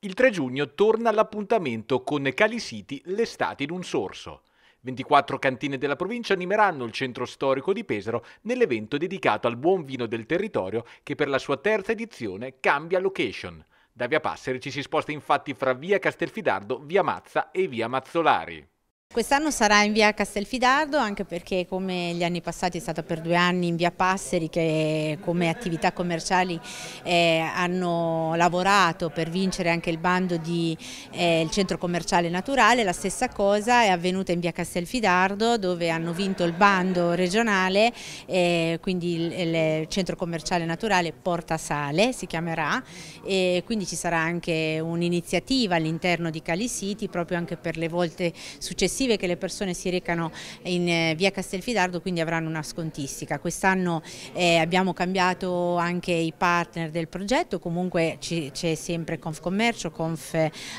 Il 3 giugno torna l'appuntamento con Cali City l'estate in un sorso. 24 cantine della provincia animeranno il centro storico di Pesaro nell'evento dedicato al buon vino del territorio che per la sua terza edizione cambia location. Da Via Passeri ci si sposta infatti fra Via Castelfidardo, Via Mazza e Via Mazzolari. Quest'anno sarà in via Castelfidardo anche perché come gli anni passati è stata per due anni in via Passeri che come attività commerciali eh, hanno lavorato per vincere anche il bando del eh, centro commerciale naturale, la stessa cosa è avvenuta in via Castelfidardo dove hanno vinto il bando regionale, eh, quindi il, il, centro commerciale naturale Porta Sale si chiamerà e quindi ci sarà anche un'iniziativa all'interno di Cali City proprio anche per le volte successive successive che le persone si recano in eh, via Castelfidardo quindi avranno una scontistica. Quest'anno eh, abbiamo cambiato anche i partner del progetto, comunque c'è sempre Confcommercio, Conf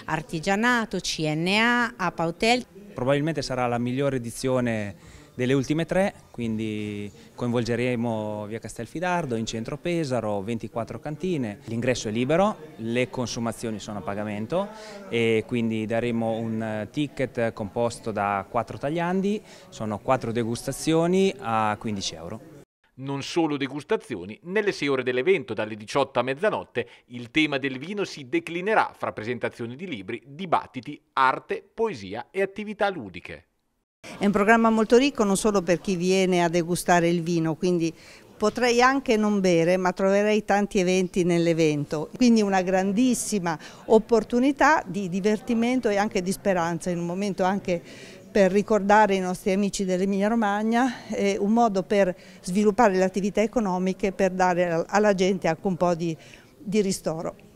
Artigianato, CNA, APA Hotel. Probabilmente sarà la migliore edizione delle ultime tre, quindi coinvolgeremo via Castelfidardo, in centro Pesaro, 24 cantine, l'ingresso è libero, le consumazioni sono a pagamento e quindi daremo un ticket composto da quattro tagliandi, sono quattro degustazioni a 15 euro. Non solo degustazioni, nelle sei ore dell'evento, dalle 18 a mezzanotte, il tema del vino si declinerà fra presentazioni di libri, dibattiti, arte, poesia e attività ludiche. È un programma molto ricco non solo per chi viene a degustare il vino, quindi potrei anche non bere ma troverei tanti eventi nell'evento, quindi una grandissima opportunità di divertimento e anche di speranza in un momento anche per ricordare i nostri amici dell'Emilia Romagna, eh, un modo per sviluppare le attività economiche, per dare alla gente anche un po' di, di ristoro.